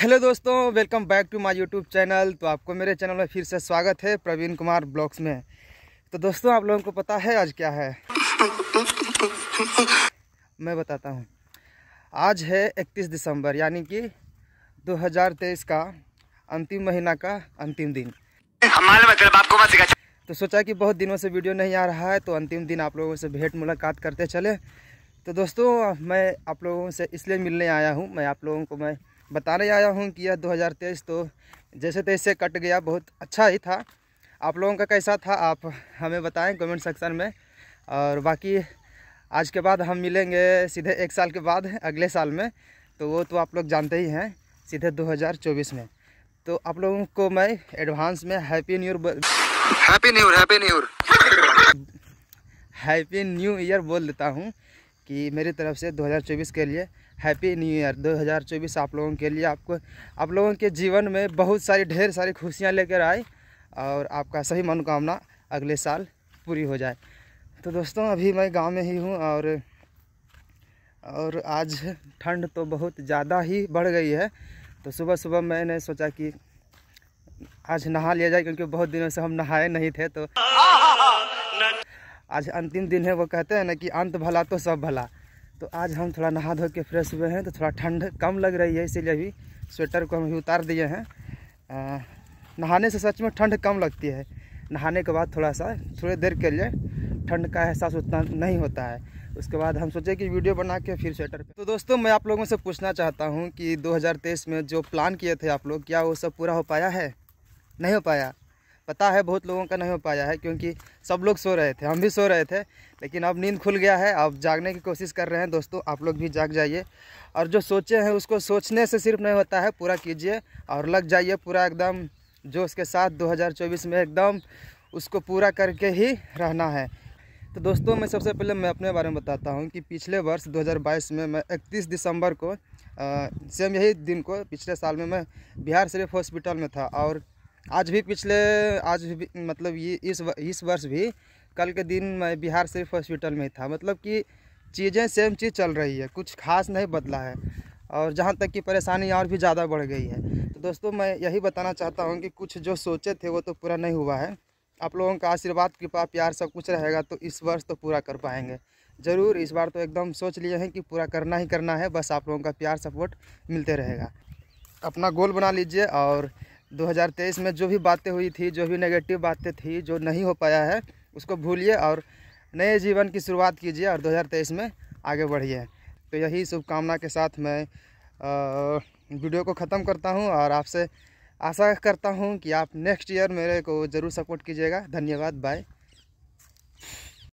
hello दोस्तों welcome back to my YouTube channel तो आपको मेरे चैनल में फिर से स्वागत है प्रवीण कुमार ब्लॉग्स में तो दोस्तों आप लोगों को पता है आज क्या है मैं बताता हूँ आज है 31 दिसंबर यानी कि 2023 का अंतिम महीना का अंतिम दिन हमारे मतलब आपको तो सोचा कि बहुत दिनों से वीडियो नहीं आ रहा है तो अंतिम दिन आप लोगों से भेंट मुलाकात करते चले तो दोस्तों मैं आप लोगों से इसलिए मिलने आया हूँ मैं आप लोगों को मैं बताने आया हूँ कि यह 2023 तो जैसे तैसे कट गया बहुत अच्छा ही था आप लोगों का कैसा था आप हमें बताएं कमेंट सेक्शन में और बाकी आज के बाद हम मिलेंगे सीधे एक साल के बाद अगले साल में तो वो तो आप लोग जानते ही हैं सीधे 2024 में तो आप लोगों को मैं एडवांस में happy new happy new happy new happy new year बोल देता हूँ कि मेरी तरफ से 2024 के लिए हैप्पी न्यू ईयर 2024 आप लोगों के लिए आपको आप लोगों के जीवन में बहुत सारी ढेर सारी खुशियाँ लेकर आए और आपका सही मनोकामना अगले साल पूरी हो जाए तो दोस्तों अभी मैं गांव में ही हूँ और और आज ठंड तो बहुत ज़्यादा ही बढ़ गई है तो सुबह सुबह मैंने सोचा कि आज नहा लिया जाए क्योंकि बहुत दिनों से हम नहाए नहीं थे तो आज अंतिम दिन है वो कहते हैं ना कि अंत भला तो सब भला तो आज हम थोड़ा नहा धो के फ्रेश हुए हैं तो थोड़ा ठंड कम लग रही है इसीलिए अभी स्वेटर को हम भी उतार दिए हैं आ, नहाने से सच में ठंड कम लगती है नहाने के बाद थोड़ा सा थोड़ी देर के लिए ठंड का एहसास उतना नहीं होता है उसके बाद हम सोचे कि वीडियो बना के फिर स्वेटर पे तो दोस्तों मैं आप लोगों से पूछना चाहता हूँ कि 2023 में जो प्लान किए थे आप लोग क्या वो सब पूरा हो पाया है नहीं हो पाया पता है बहुत लोगों का नहीं हो पाया है क्योंकि सब लोग सो रहे थे हम भी सो रहे थे लेकिन अब नींद खुल गया है अब जागने की कोशिश कर रहे हैं दोस्तों आप लोग भी जाग जाइए और जो सोचे हैं उसको सोचने से सिर्फ नहीं होता है पूरा कीजिए और लग जाइए पूरा एकदम जो उसके साथ 2024 में एकदम उसको पूरा करके ही रहना है तो दोस्तों मैं सबसे पहले मैं अपने बारे में बताता हूँ कि पिछले वर्ष 2022 में मैं 31 दिसंबर को सेम यही दिन को पिछले साल में मैं बिहार शरीफ हॉस्पिटल में था और आज भी पिछले आज भी मतलब ये इस इस वर्ष भी कल के दिन मैं बिहार सिर्फ हॉस्पिटल में था मतलब कि चीज़ें सेम चीज़ चल रही है कुछ खास नहीं बदला है और जहाँ तक कि परेशानी और भी ज़्यादा बढ़ गई है तो दोस्तों मैं यही बताना चाहता हूँ कि कुछ जो सोचे थे वो तो पूरा नहीं हुआ है आप लोगों का आशीर्वाद कृपा प्यार सब कुछ रहेगा तो इस वर्ष तो पूरा कर पाएंगे ज़रूर इस बार तो एकदम सोच लिए हैं कि पूरा करना ही करना है बस आप लोगों का प्यार सपोर्ट मिलते रहेगा अपना गोल बना लीजिए और 2023 में जो भी बातें हुई थी जो भी नेगेटिव बातें थी जो नहीं हो पाया है उसको भूलिए और नए जीवन की शुरुआत कीजिए और 2023 में आगे बढ़िए तो यही शुभकामना के साथ मैं वीडियो को ख़त्म करता हूँ और आपसे आशा करता हूँ कि आप नेक्स्ट ईयर मेरे को ज़रूर सपोर्ट कीजिएगा धन्यवाद बाय